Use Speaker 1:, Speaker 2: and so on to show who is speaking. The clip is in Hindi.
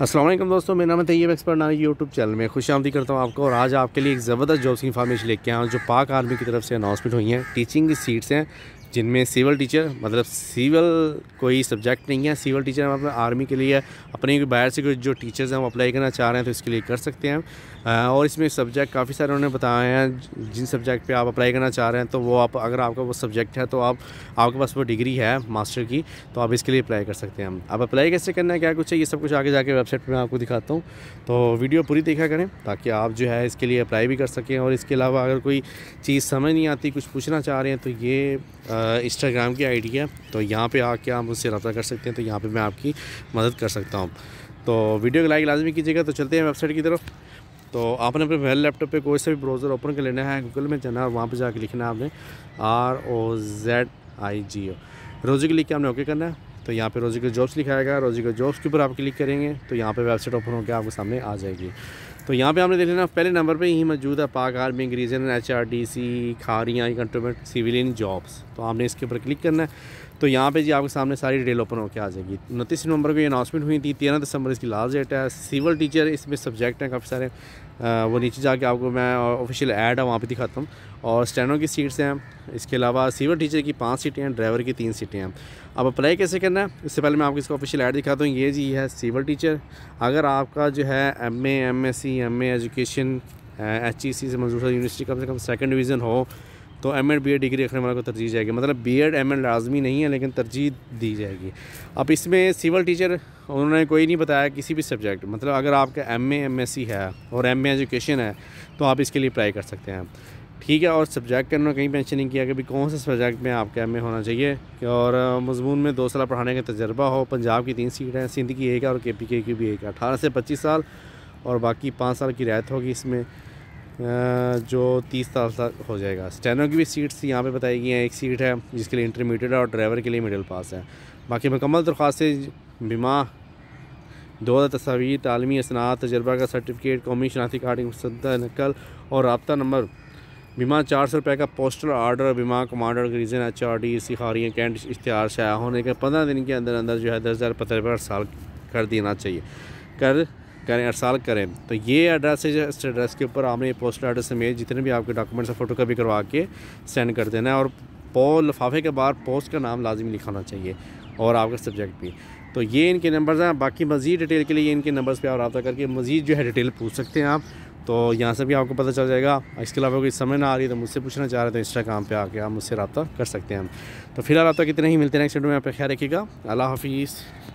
Speaker 1: असलम दोस्तों मेरा नाम है तैयब एक्सपर्ट नानी यूट्यूब चैनल में खुश आमदी करता हूँ आपको और आज आपके लिए एक ज़बरदस्त जॉब्स की इन्फॉर्मेशन लेके आया हूँ जो पाक आर्मी की तरफ से अनाउंसमेंट हुई हैं टीचिंग सीट्स हैं जिनमें सिविल टीचर मतलब सिविल कोई सब्जेक्ट नहीं है सिविल टीचर हम अपने आर्मी के लिए अपने बाहर से जो टीचर्स हैं वो अप्लाई करना चाह रहे हैं तो इसके लिए कर सकते हैं और इसमें सब्जेक्ट काफ़ी सारे उन्होंने बताए हैं जिन सब्जेक्ट पे आप अप्लाई करना चाह रहे हैं तो वो आप अगर आपका वो सब्जेक्ट है तो आप आपके पास वो डिग्री है मास्टर की तो आप इसके लिए अप्लाई कर सकते हैं आप अप्लाई कैसे करना है क्या कुछ है ये सब कुछ आगे जाके वेबसाइट पर मैं आपको दिखाता हूँ तो वीडियो पूरी देखा करें ताकि आप जो है इसके लिए अप्लाई भी कर सकें और इसके अलावा अगर कोई चीज़ समझ नहीं आती कुछ पूछना चाह रहे हैं तो ये इंस्टाग्राम की आईडी है तो यहाँ पे आके आप मुझसे रब्ता कर सकते हैं तो यहाँ पे मैं आपकी मदद कर सकता हूँ तो वीडियो को लाइक लाजमी कीजिएगा तो चलते हैं वेबसाइट की तरफ तो आपने अपने मोबाइल लैपटॉप पे कोई सा भी ब्राउज़र ओपन कर लेना है गूगल में जाना है वहाँ पर जाके लिखना है आपने आर ओ जेड आई जी ओ रोज़ी के लिख के आपने ओके करना है तो यहाँ पे रोज़ी के जॉब्स लिखाएगा रोज़ी के जॉब्स के ऊपर आप क्लिक करेंगे तो यहाँ पे वेबसाइट ओपन होकर आपके सामने आ जाएगी तो यहाँ पे आपने देख लेना पहले नंबर पे ही मौजूद है Pak army garrison H R D C Kharian cantonment civilian jobs तो आपने इसके ऊपर क्लिक करना है तो यहाँ पे जी आपके सामने सारी डिटेल ओपन होकर आ जाएगी उनतीस नवंबर को ये अनाउंसमेंट हुई थी तेरह दिसंबर इसकी लास्ट डेट है सिविल टीचर इसमें सब्जेक्ट हैं काफ़ी सारे वो नीचे जाके आपको मैं ऑफिशियल ऐड है वहाँ पर दिखाता हूँ और स्टैंडों की सीट्स हैं इसके अलावा सिविल टीचर की पाँच सीटें हैं ड्राइवर की तीन सीटें हैं अब अप्लाई कैसे करना है इससे पहले मैं आपको इसका ऑफिशियल ऐड दिखाता हूँ ये जी है सिविल टीचर अगर आपका जो है M A M S C कि हमें एजुकेशन एच ई सी से मंजूर यूनिवर्सिटी कम से कम सेकेंड डिवीज़न हो तो M Ed B Ed degree रखने वालों को तरजीह जाएगी मतलब बी एड एम एड लाजमी नहीं है लेकिन तरजीह दी जाएगी अब इसमें सिविल टीचर उन्होंने कोई नहीं बताया किसी भी सब्जेक्ट मतलब अगर आपका एम एम एस सी है और एम एजुकेशन है तो आप इसके लिए अप्लाई कर सकते हैं ठीक है और सब्जेक्ट का उन्होंने कहीं मैंशन नहीं किया कि कौन से सब्जेक्ट में आपका एम होना चाहिए और मजमून में दो साल पढ़ाने का तजर्बा हो पंजाब की तीन सीट हैं सिंध की एक है और के पी के की भी एक है अठारह से पच्चीस साल और बाकी पाँच साल की रियायत होगी इसमें जो तीस साल तक हो जाएगा स्टैनो की भी सीट्स यहाँ पे बताई गई हैं एक सीट है जिसके लिए इंटरमीडिएट है और ड्राइवर के लिए मिडिल पास है बाकी मकमल दरख्वास्तें बीमा दो तस्वीर तालमी असनात तजर्बा का सर्टिफिकेट कौमी शनाती कार्ड मुसदा नकल और रबता नंबर बीमा चार सौ रुपये का पोस्टल आर्डर बीमा commander region H R D सिखारियाँ कैंट इश्तहार शाया होने के पंद्रह दिन के अंदर अंदर जो है दस हज़ार पत्र साल कर देना चाहिए कर करें अरसाल करें तो ये एड्रेस है इस एड्रेस के ऊपर आपने पोस्टल एड्रेस समेत जितने भी आपके डॉक्यूमेंट्स हैं फोटो कापी करवा के सेंड कर देना है और पो लफाफे के बाहर पोस्ट का नाम लाजमी लिखा होना चाहिए और आपका सब्जेक्ट भी तो ये इनके नंबर्स हैं बाकी मज़ीद डिटेल के लिए इनके नंबर्स पर आप रबा करके मज़ीद जो है डिटेल पूछ सकते हैं आप तो यहाँ से भी आपको पता चल जाएगा इसके अलावा कोई समय ना आ रही है तो मुझसे पूछना चाह रहे हैं तो इंस्टाग्राम पे आके आप मुझसे रब्ता कर सकते हैं तो फिलहाल आप तक इतने ही मिलते हैं नेक्स्ट वीडियो में आप ख्याल रखिएगा अल्लाह हाफिज़